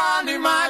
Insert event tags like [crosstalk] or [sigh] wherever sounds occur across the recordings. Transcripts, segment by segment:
finding my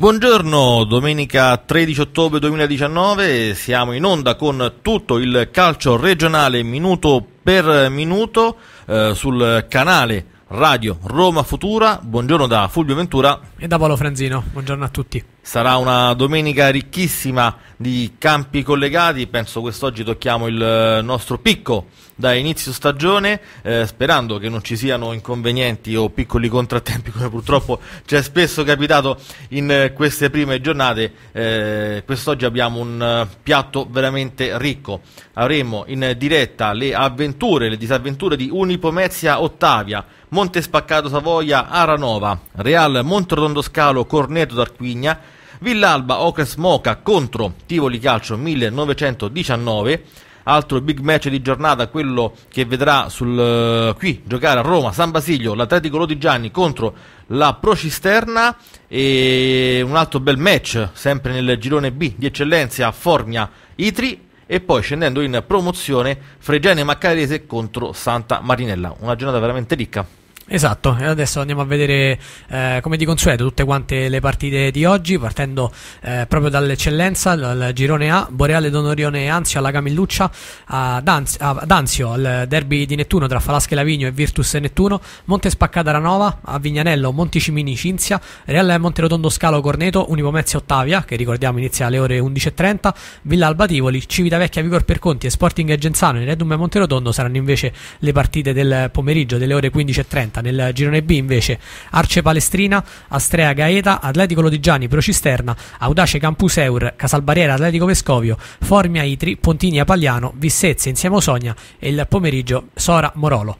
Buongiorno, domenica 13 ottobre 2019, siamo in onda con tutto il calcio regionale minuto per minuto eh, sul canale Radio Roma Futura. Buongiorno da Fulvio Ventura e da Paolo Franzino. Buongiorno a tutti. Sarà una domenica ricchissima di campi collegati, penso quest'oggi tocchiamo il eh, nostro picco da inizio stagione, eh, sperando che non ci siano inconvenienti o piccoli contrattempi [laughs] come purtroppo ci è spesso capitato in eh, queste prime giornate. Eh, quest'oggi abbiamo un eh, piatto veramente ricco. Avremo in diretta le avventure, le disavventure di Unipomezia Ottavia, Monte Spaccato Savoia Aranova, Real Monterodondo Scalo Corneto d'Arquigna, Villalba Ocres Moca contro Tivoli Calcio 1919 altro big match di giornata, quello che vedrà sul, eh, qui giocare a Roma, San Basilio, l'Atletico Lodigiani contro la Procisterna e un altro bel match sempre nel girone B di eccellenza Formia Itri e poi scendendo in promozione Fregene Maccarese contro Santa Marinella, una giornata veramente ricca. Esatto, e adesso andiamo a vedere eh, come di consueto tutte quante le partite di oggi, partendo eh, proprio dall'eccellenza, dal girone A, Boreale Donorione e Anzio alla Camilluccia, ad, Anz- ad Anzio al derby di Nettuno tra Falasche Lavigno e Virtus Nettuno, Monte Spaccata Ranova, Avignanello, Monticimini Cinzia, Real Monterotondo Scalo Corneto, Unipomezia Ottavia, che ricordiamo inizia alle ore 11.30, Villa Albativoli, Civitavecchia Vigor Perconti e Sporting Genzano in Redum e Monterotondo saranno invece le partite del pomeriggio delle ore 15.30 diretta. Nel girone B invece Arce Palestrina, Astrea Gaeta, Atletico Lodigiani, Procisterna, Audace Campus Eur, Casalbarriera, Atletico Vescovio, Formia Itri, Pontinia Pagliano, Vissezzi, a Sogna e il pomeriggio Sora Morolo.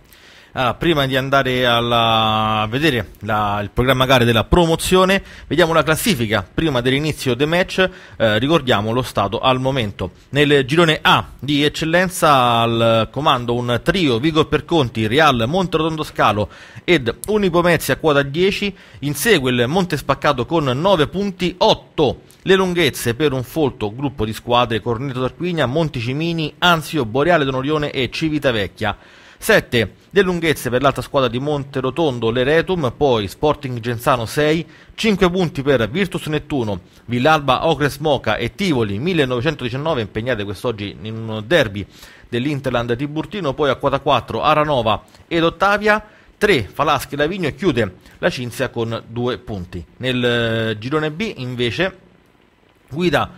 Allora, ah, prima di andare alla, a vedere la, il programma gare della promozione, vediamo la classifica prima dell'inizio del match. Eh, ricordiamo lo stato al momento. Nel girone A di eccellenza al comando un trio Vigor Perconti, Real Monterotondo Scalo ed a quota 10. Insegue il Monte Spaccato con 9 punti 8. Le lunghezze per un folto gruppo di squadre Corneto Tarquinia, Monticimini, Anzio, Boreale Donorione e Civitavecchia. 7. Le lunghezze per l'altra squadra di Monterotondo, l'Eretum, poi Sporting Genzano 6, 5 punti per Virtus Nettuno, Villalba Ocres Moca e Tivoli 1919 impegnate quest'oggi in un derby dell'Interland Tiburtino, poi a quota 4 Aranova ed Ottavia, 3 Falaschi Lavigno e chiude la Cinzia con 2 punti. Nel eh, girone B invece guida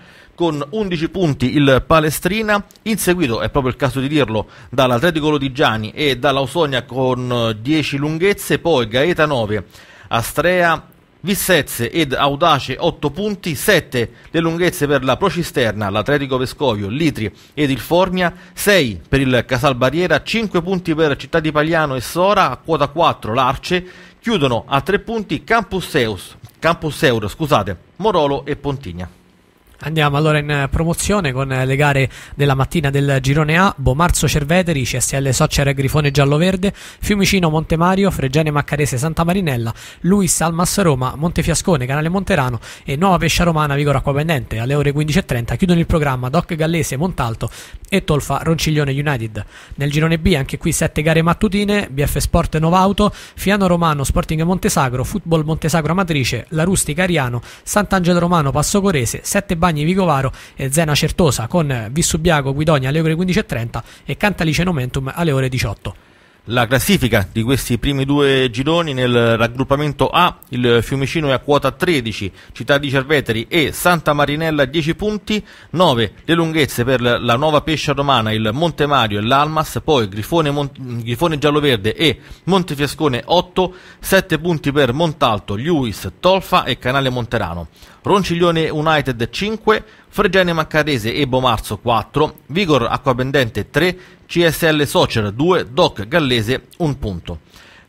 con 11 punti il Palestrina, inseguito, è proprio il caso di dirlo, dall'Atletico Lodigiani e dall'Ausonia con 10 eh, lunghezze, poi Gaeta 9, Astrea Vissezze ed Audace 8 punti, 7 le lunghezze per la Procisterna, l'Atletico Vescovio, Litri ed il Formia, 6 per il Casal Barriera, 5 punti per Città di Pagliano e Sora, a quota 4 l'Arce, chiudono a 3 punti Campus Campuseur, scusate, Morolo e Pontigna. Andiamo allora in eh, promozione con eh, le gare della mattina del girone A, Bomarzo Cerveteri, CSL Soccer Grifone Giallo-Verde, Fiumicino Montemario, Fregene Maccarese Santa Marinella, Luis Almas Roma, Montefiascone Canale Monterano e Nuova Pescia Romana Vigora Acquapendente. Alle ore 15.30 chiudono il programma Doc Gallese Montalto e Tolfa Ronciglione United. Nel girone B anche qui 7 gare mattutine, BF Sport Nova Auto, Fiano Romano Sporting Montesagro, Football Montesagro Amatrice, La Rustica Ariano, Sant'Angelo Romano Passo Corese, 7 bagni Compagni, Vicovaro e Zena Certosa con Vissubiaco, Guidonia alle ore 15.30 e Cantalice Nomentum alle ore 18. La classifica di questi primi due gironi nel raggruppamento A, il Fiumicino è a quota 13, Città di Cerveteri e Santa Marinella 10 punti, 9 le lunghezze per la Nuova Pescia Romana, il Monte Mario e l'Almas, poi Grifone, Mon- Grifone Gialloverde e Montefiascone 8, 7 punti per Montalto, Lewis, Tolfa e Canale Monterano. Ronciglione United 5, Fregene Maccarese e Bomarzo 4, Vigor Acquapendente 3, CSL Socer 2, Doc Gallese 1 punto.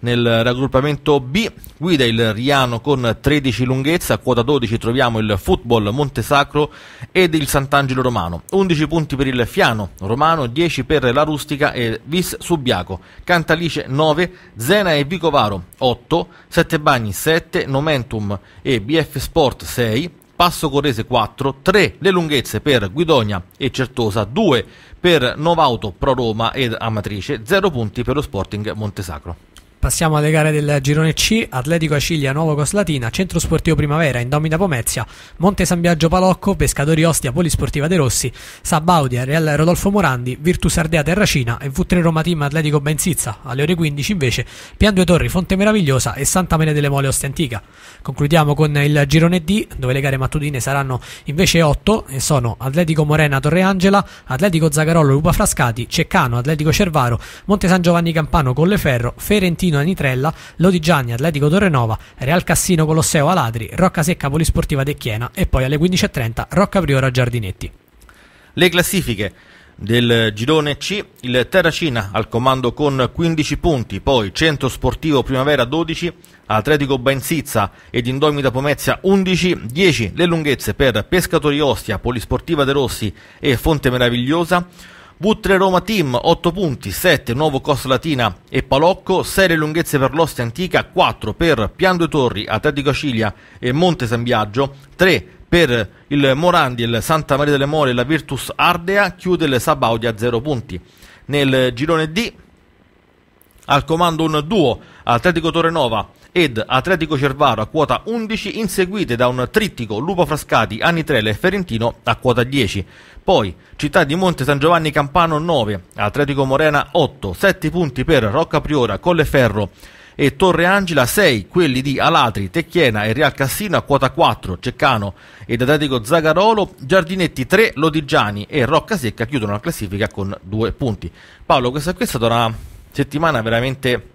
Nel raggruppamento B guida il Riano con 13 lunghezza, a quota 12 troviamo il Football Montesacro ed il Sant'Angelo Romano, 11 punti per il Fiano Romano, 10 per la Rustica e Vis Subiaco, Cantalice 9, Zena e Vicovaro 8, Sette Bagni 7, Nomentum e BF Sport 6, Passo Correse 4, 3 le lunghezze per Guidonia e Certosa, 2 per Novauto Pro Roma ed Amatrice, 0 punti per lo Sporting Montesacro. Passiamo alle gare del girone C, Atletico Aciglia, Nuovo Coslatina, Centro Sportivo Primavera, Indomita Pomezia, Monte San Biagio Palocco, Pescatori Ostia, Polisportiva De Rossi, Sabaudia, Real Rodolfo Morandi, Virtus Ardea Terracina e V3 Roma Team Atletico Benzizza. Alle ore 15 invece Pian Due Torri, Fonte Meravigliosa e Santa Mene delle Mole Ostia Antica. Concludiamo con il girone D, dove le gare mattutine saranno invece 8 e sono Atletico Morena Torre Angela, Atletico Zagarolo Lupa Frascati, Ceccano, Atletico Cervaro, Monte San Giovanni Campano Colleferro, Ferentino Torino Anitrella, Lodigiani Atletico Torrenova, Real Cassino Colosseo Aladri, Rocca Secca Polisportiva De Chiena e poi alle 15.30 Rocca Priora Giardinetti. Le classifiche del girone C, il Terracina al comando con 15 punti, poi Centro Sportivo Primavera 12, Atletico Benzizza ed Indomita Pomezia 11, 10 le lunghezze per Pescatori Ostia, Polisportiva De Rossi e Fonte Meravigliosa, Butre Roma Team 8 punti, 7 Nuovo Costa Latina e Palocco, 6 lunghezze per l'Ostia Antica, 4 per Pian Due Torri, Atletico Cilia e Monte San Biagio, 3 per il Morandi, il Santa Maria delle More e la Virtus Ardea, chiude il Sabaudia a 0 punti. Nel girone D al comando un duo Atletico Torre Nova ed Atletico Cervaro a quota 11 inseguite da un trittico Lupo Frascati, Anitrella e Ferentino a quota 10. Poi Città di Monte San Giovanni Campano 9, Atletico Morena 8, 7 punti per Rocca Priora, Colleferro e Torre Angela 6, quelli di Alatri, Tecchiena e Real Cassino a quota 4, Ceccano ed Atletico Zagarolo, Giardinetti 3, Lodigiani e Rocca Secca chiudono la classifica con 2 punti. Paolo, questa qui è stata una settimana veramente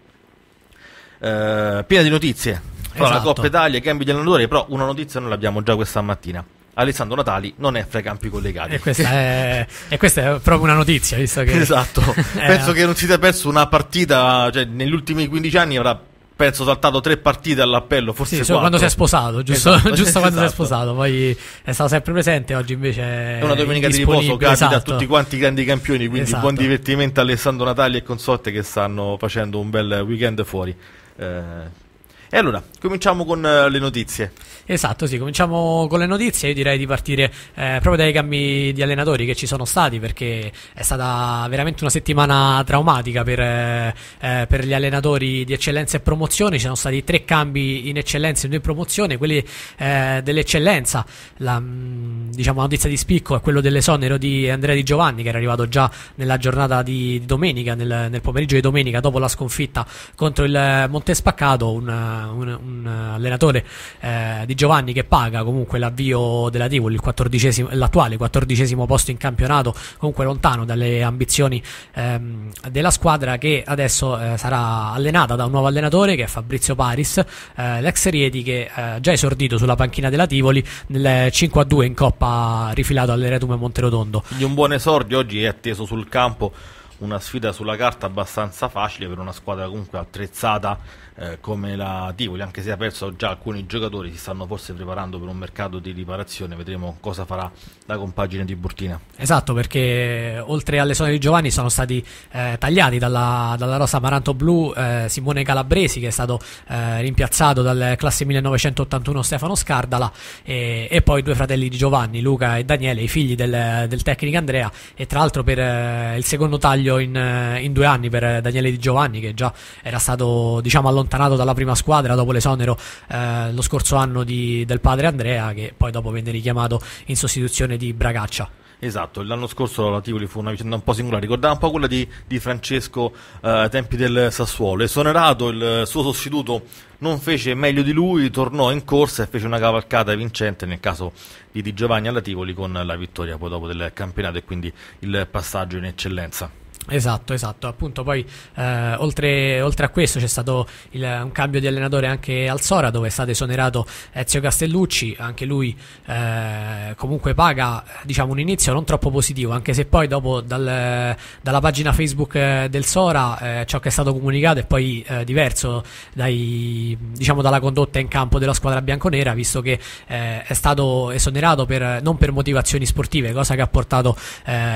eh, piena di notizie. Però esatto. la Coppa Italia, i cambi di allenatore però una notizia noi l'abbiamo già questa mattina. Alessandro Natali non è fra i campi collegati. E questa è, e questa è proprio una notizia, visto che... [laughs] Esatto, [laughs] eh, penso che non si sia perso una partita, cioè negli ultimi 15 anni avrà penso saltato tre partite all'appello, forse sì, solo quando si è sposato, giusto, esatto, [laughs] giusto esatto. quando si è esatto. sposato, poi è stato sempre presente, oggi invece è una domenica di riposo, capita esatto. a tutti quanti i grandi campioni, quindi buon esatto. divertimento a Alessandro Natali e consorte che stanno facendo un bel weekend fuori. Eh, e allora, cominciamo con eh, le notizie. Esatto, sì, cominciamo con le notizie. Io direi di partire eh, proprio dai cambi di allenatori che ci sono stati, perché è stata veramente una settimana traumatica per, eh, eh per gli allenatori di eccellenza e promozione. Ci sono stati tre cambi in eccellenza e due in promozione. Quelli eh, dell'eccellenza, la mm, diciamo, notizia di spicco è quello dell'esonero di Andrea Di Giovanni, che era arrivato già nella giornata di, domenica, nel, nel pomeriggio di domenica, dopo la sconfitta contro il Montespaccato. Un, una, un eh, allenatore eh, di Giovanni che paga comunque l'avvio della Tivoli, l'attuale quattordicesimo posto in campionato, comunque lontano dalle ambizioni ehm, della squadra che adesso eh, sarà allenata da un nuovo allenatore che è Fabrizio Paris, eh, l'ex Rieti che ha eh, già esordito sulla panchina della Tivoli nel 5-2 in Coppa rifilato all'Eretume Monterotondo. Quindi un buon esordio oggi è atteso sul campo una sfida sulla carta abbastanza facile per una squadra comunque attrezzata eh, come la Tivoli, anche se ha perso già alcuni giocatori, si stanno forse preparando per un mercato di riparazione, vedremo cosa farà la compagine di Burtina. Esatto, perché oltre alle zone di Giovanni sono stati eh, tagliati dalla, dalla rosa Maranto Blu eh, Simone Calabresi che è stato eh, rimpiazzato dal classe 1981 Stefano Scardala e, e, poi due fratelli di Giovanni, Luca e Daniele, i figli del, del tecnico Andrea e tra l'altro per eh, il secondo taglio sbaglio, in, eh, in, due anni per eh, Daniele Di Giovanni, che già era stato diciamo, allontanato dalla prima squadra dopo l'esonero eh, lo scorso anno di, del padre Andrea, che poi dopo venne richiamato in sostituzione di Bragaccia. Esatto, l'anno scorso la Tivoli fu una vicenda un po' singolare, ricordava un po' quella di, di Francesco eh, ai tempi del Sassuolo. Esonerato, il suo sostituto non fece meglio di lui, tornò in corsa e fece una cavalcata vincente nel caso di Di Giovanni alla Tivoli con la vittoria poi dopo del campionato e quindi il passaggio in eccellenza. Esatto, esatto. Appunto, poi eh, oltre, oltre, a questo c'è stato il, un cambio di allenatore anche al Sora, dove è stato esonerato Ezio Castellucci. Anche lui eh, comunque paga diciamo, un inizio non troppo positivo, anche se poi dopo dal, dalla pagina Facebook eh, del Sora eh, ciò che è stato comunicato è poi eh, diverso dai, diciamo, dalla condotta in campo della squadra bianconera, visto che eh, è stato esonerato per, non per motivazioni sportive, cosa che ha portato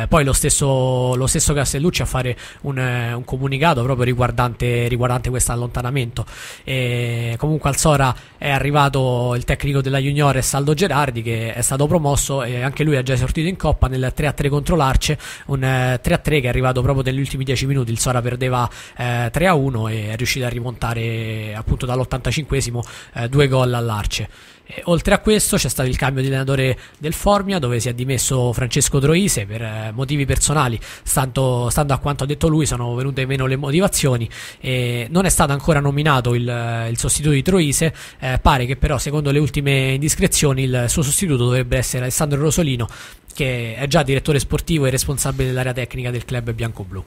poi lo stesso, lo stesso Castellucci a fare un, eh, un comunicato proprio riguardante, riguardante questo allontanamento. E comunque al Sora è arrivato il tecnico della Juniore Saldo Gerardi che è stato promosso e anche lui ha già esortito in Coppa nel 3-3 contro l'Arce, un 3-3 eh, che è arrivato proprio negli ultimi 10 minuti, il Sora perdeva eh, 3-1 e è riuscito a rimontare appunto dall'85 eh, due gol all'Arce. E, oltre a questo c'è stato il cambio di allenatore del Formia dove si è dimesso Francesco Troise per eh, motivi personali, stando, stando, a quanto ha detto lui sono venute meno le motivazioni e non è stato ancora nominato il, il sostituto di Troise, eh, pare che però secondo le ultime indiscrezioni il suo sostituto dovrebbe essere Alessandro Rosolino che è già direttore sportivo e responsabile dell'area tecnica del club bianco-blu.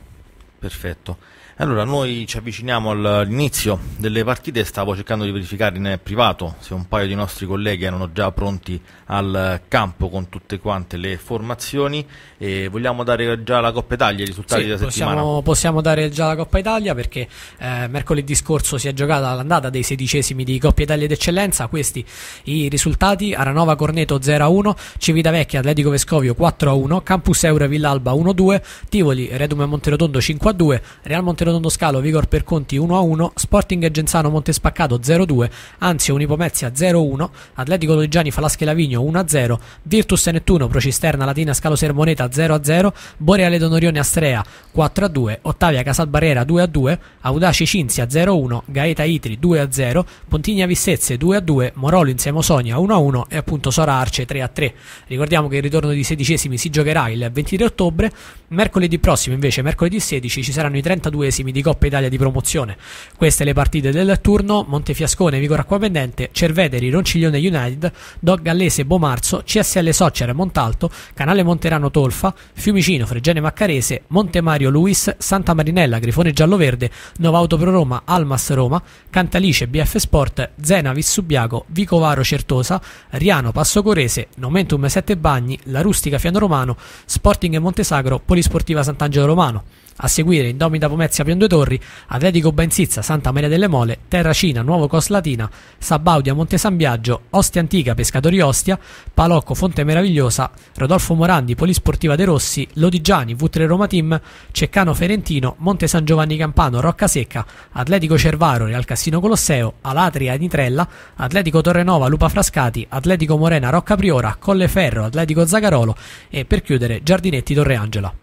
Perfetto. Allora, noi ci avviciniamo all'inizio delle partite stavo cercando di verificare in privato se un paio di nostri colleghi erano già pronti al campo con tutte quante le formazioni e vogliamo dare già la Coppa Italia i risultati sì, della possiamo, settimana. Possiamo dare già la Coppa Italia perché eh, mercoledì scorso si è giocata l'andata dei sedicesimi di Coppa Italia d'Eccellenza, questi i risultati, Aranova Corneto 0-1, Civitavecchia Atletico Vescovio 4-1, Campus Euro Villalba 1-2, Tivoli Redum e Monterotondo 5-2, Real Monterotondo Rotondo Scalo Vigor per Conti 1-1, Sporting Genzano Montespaccato 0-2, Anzio Unipomezia 0-1, Atletico Lodigiani Falasche Lavigno 1-0, Virtus Nettuno Procisterna Latina Scalo Sermoneta 0-0, Boreale Donorione Astrea 4-2, Ottavia Casalbarriera 2-2, Audaci Cinzia 0-1, Gaeta Itri 2-0, Pontigna Vissezze 2-2, Morolo insieme a Sonia 1-1 e appunto Sora Arce 3-3. Ricordiamo che il ritorno di sedicesimi si giocherà il 23 ottobre, mercoledì prossimo invece, mercoledì 16, ci saranno i 32 sedicesimi di Coppa Italia di promozione. Queste le partite del turno: Montefiascone, Vigor Acquapendente, Cerveteri, Ronciglione United, Dog Gallese, Bomarzo, CSL Soccer, Montalto, Canale Monterano Tolfa, Fiumicino, Fregene Maccarese, Montemario Luis, Santa Marinella, Grifone Gialloverde, Nova Auto Pro Roma, Almas Roma, Cantalice, BF Sport, Zena, Vissubiaco, Vicovaro Certosa, Riano, Passocorese, Nomentum Sette Bagni, La Rustica Fiano Romano, Sporting Montesagro, Polisportiva Sant'Angelo Romano. A seguire Indomita Pomezia Piondue Torri, Atletico Benzizza, Santa Maria delle Mole, Terracina, Nuovo Cos Latina, Sabaudia, Monte San Biagio, Ostia Antica, Pescatori Ostia, Palocco, Fonte Meravigliosa, Rodolfo Morandi, Polisportiva De Rossi, Lodigiani, Vutre Roma Team, Ceccano Ferentino, Monte San Giovanni Campano, Rocca Secca, Atletico Cervaro, Real Cassino Colosseo, Alatria Nitrella, Atletico Torrenova, Lupa Frascati, Atletico Morena, Rocca Priora, Colleferro, Atletico Zagarolo e per chiudere Giardinetti Torreangela.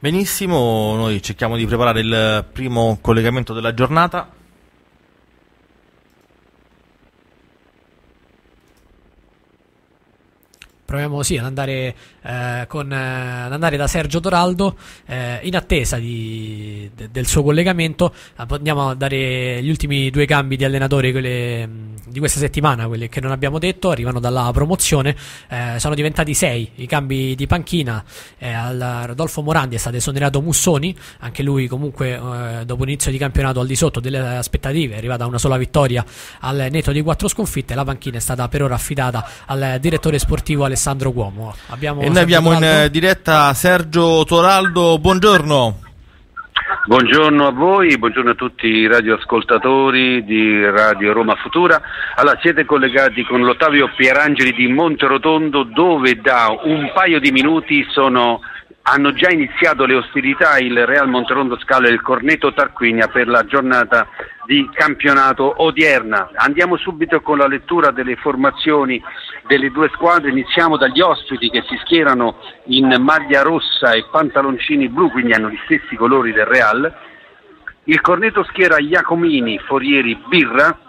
Benissimo, noi cerchiamo di preparare il primo collegamento della giornata. proviamo sì, ad andare, eh, con, eh, ad andare da Sergio Doraldo eh, in attesa di, de, del suo collegamento. Andiamo a dare gli ultimi due cambi di allenatore quelle, mm, di questa settimana, quelli che non abbiamo detto, arrivano dalla promozione. Eh, sono diventati sei i cambi di panchina. Eh, al Rodolfo Morandi è stato esonerato Mussoni, anche lui comunque eh, dopo inizio di campionato al di sotto delle aspettative, è arrivata una sola vittoria al netto di quattro sconfitte. La panchina è stata per ora affidata al direttore sportivo Alessandro. Alessandro Cuomo. Abbiamo e noi abbiamo Toraldo. in eh, diretta Sergio Toraldo, buongiorno. Buongiorno a voi, buongiorno a tutti i radioascoltatori di Radio Roma Futura. Allora, siete collegati con l'Ottavio Pierangeli di Monterotondo dove da un paio di minuti sono hanno già iniziato le ostilità il Real Monterondo Scalo e il Corneto Tarquinia per la giornata di campionato odierna. Andiamo subito con la lettura delle formazioni delle due squadre, iniziamo dagli ospiti che si schierano in maglia rossa e pantaloncini blu, quindi hanno gli stessi colori del Real. Il Corneto schiera Iacomini, Forieri, Birra,